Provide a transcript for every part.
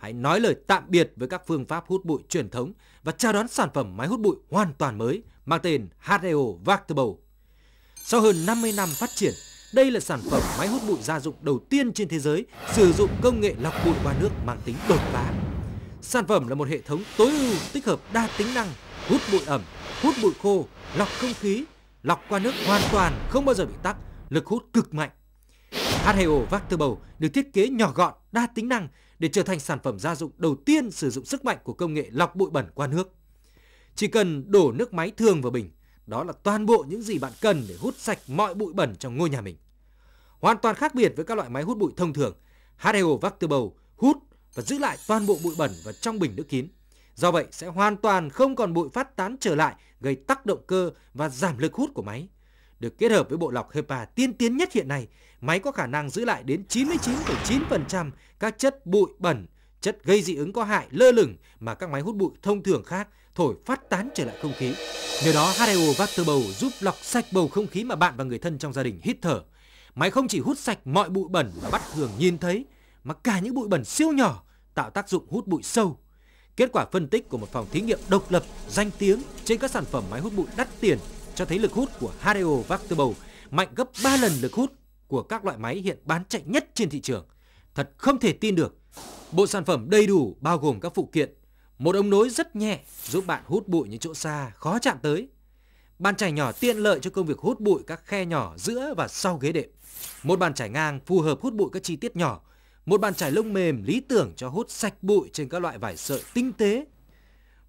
Hãy nói lời tạm biệt với các phương pháp hút bụi truyền thống và chào đón sản phẩm máy hút bụi hoàn toàn mới mang tên HEO Vactable. Sau hơn 50 năm phát triển, đây là sản phẩm máy hút bụi gia dụng đầu tiên trên thế giới sử dụng công nghệ lọc bụi qua nước mang tính đột phá. Sản phẩm là một hệ thống tối ưu tích hợp đa tính năng hút bụi ẩm, hút bụi khô, lọc không khí, lọc qua nước hoàn toàn không bao giờ bị tắc, lực hút cực mạnh. HEO Vactable được thiết kế nhỏ gọn, đa tính năng để trở thành sản phẩm gia dụng đầu tiên sử dụng sức mạnh của công nghệ lọc bụi bẩn qua nước. Chỉ cần đổ nước máy thường vào bình, đó là toàn bộ những gì bạn cần để hút sạch mọi bụi bẩn trong ngôi nhà mình. Hoàn toàn khác biệt với các loại máy hút bụi thông thường, Hareo Vectorbel hút và giữ lại toàn bộ bụi bẩn vào trong bình nước kín. Do vậy sẽ hoàn toàn không còn bụi phát tán trở lại gây tắc động cơ và giảm lực hút của máy được kết hợp với bộ lọc HEPA tiên tiến nhất hiện nay, máy có khả năng giữ lại đến 99,9% các chất bụi bẩn, chất gây dị ứng có hại lơ lửng mà các máy hút bụi thông thường khác thổi phát tán trở lại không khí. Nhờ đó H2O Vector giúp lọc sạch bầu không khí mà bạn và người thân trong gia đình hít thở. Máy không chỉ hút sạch mọi bụi bẩn mà bắt thường nhìn thấy, mà cả những bụi bẩn siêu nhỏ tạo tác dụng hút bụi sâu. Kết quả phân tích của một phòng thí nghiệm độc lập, danh tiếng trên các sản phẩm máy hút bụi đắt tiền cho thấy lực hút của Harrio Vectable mạnh gấp 3 lần lực hút của các loại máy hiện bán chạy nhất trên thị trường. Thật không thể tin được. Bộ sản phẩm đầy đủ bao gồm các phụ kiện, một ống nối rất nhẹ giúp bạn hút bụi những chỗ xa khó chạm tới. Bàn chải nhỏ tiện lợi cho công việc hút bụi các khe nhỏ giữa và sau ghế đệm. Một bàn chải ngang phù hợp hút bụi các chi tiết nhỏ. Một bàn chải lông mềm lý tưởng cho hút sạch bụi trên các loại vải sợi tinh tế.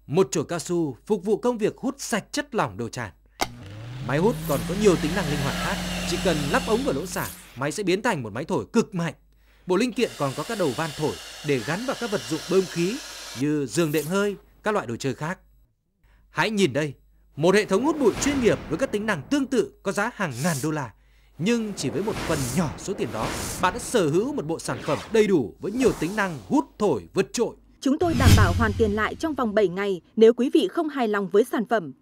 Một chổi cao su phục vụ công việc hút sạch chất lỏng đồ tràn. Máy hút còn có nhiều tính năng linh hoạt khác, chỉ cần lắp ống vào lỗ xả, máy sẽ biến thành một máy thổi cực mạnh. Bộ linh kiện còn có các đầu van thổi để gắn vào các vật dụng bơm khí như giường đệm hơi, các loại đồ chơi khác. Hãy nhìn đây, một hệ thống hút bụi chuyên nghiệp với các tính năng tương tự có giá hàng ngàn đô la. Nhưng chỉ với một phần nhỏ số tiền đó, bạn đã sở hữu một bộ sản phẩm đầy đủ với nhiều tính năng hút thổi vượt trội. Chúng tôi đảm bảo hoàn tiền lại trong vòng 7 ngày nếu quý vị không hài lòng với sản phẩm.